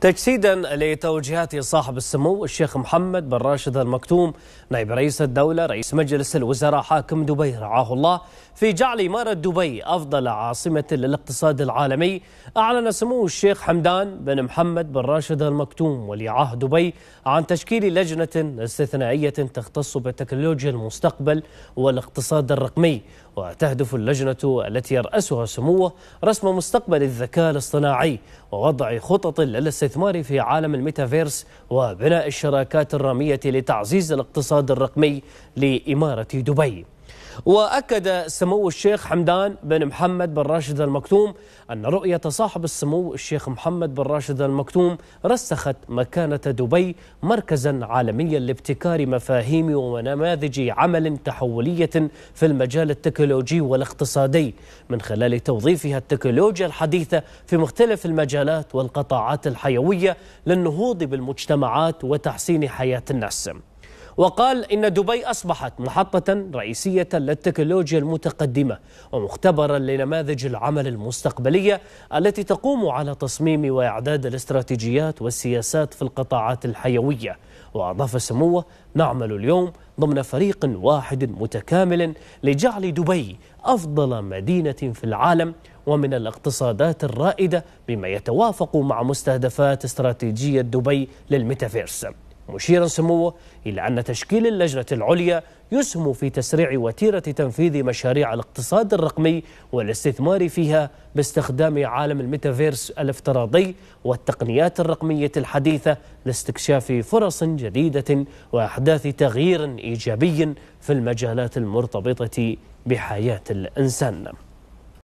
تجسيدا لتوجيهات صاحب السمو الشيخ محمد بن راشد المكتوم نائب رئيس الدولة رئيس مجلس الوزراء حاكم دبي رعاه الله في جعل إمارة دبي أفضل عاصمة للاقتصاد العالمي أعلن سمو الشيخ حمدان بن محمد بن راشد المكتوم ولي عهد دبي عن تشكيل لجنة استثنائية تختص بتكنولوجيا المستقبل والاقتصاد الرقمي وتهدف اللجنة التي يرأسها سموه رسم مستقبل الذكاء الاصطناعي ووضع خطط للاستثنائية الاستثمار في عالم الميتافيرس وبناء الشراكات الرامية لتعزيز الاقتصاد الرقمي لإمارة دبي وأكد سمو الشيخ حمدان بن محمد بن راشد المكتوم أن رؤية صاحب السمو الشيخ محمد بن راشد المكتوم رسخت مكانة دبي مركزا عالميا لابتكار مفاهيم ونماذج عمل تحولية في المجال التكنولوجي والاقتصادي من خلال توظيفها التكنولوجيا الحديثة في مختلف المجالات والقطاعات الحيوية للنهوض بالمجتمعات وتحسين حياة الناس وقال إن دبي أصبحت محطة رئيسية للتكنولوجيا المتقدمة ومختبرا لنماذج العمل المستقبلية التي تقوم على تصميم وإعداد الاستراتيجيات والسياسات في القطاعات الحيوية وأضاف سموه نعمل اليوم ضمن فريق واحد متكامل لجعل دبي أفضل مدينة في العالم ومن الاقتصادات الرائدة بما يتوافق مع مستهدفات استراتيجية دبي للميتافيرس مشيرا سموه إلى أن تشكيل اللجنة العليا يسهم في تسريع وتيرة تنفيذ مشاريع الاقتصاد الرقمي والاستثمار فيها باستخدام عالم الميتافيرس الافتراضي والتقنيات الرقمية الحديثة لاستكشاف فرص جديدة وأحداث تغيير إيجابي في المجالات المرتبطة بحياة الإنسان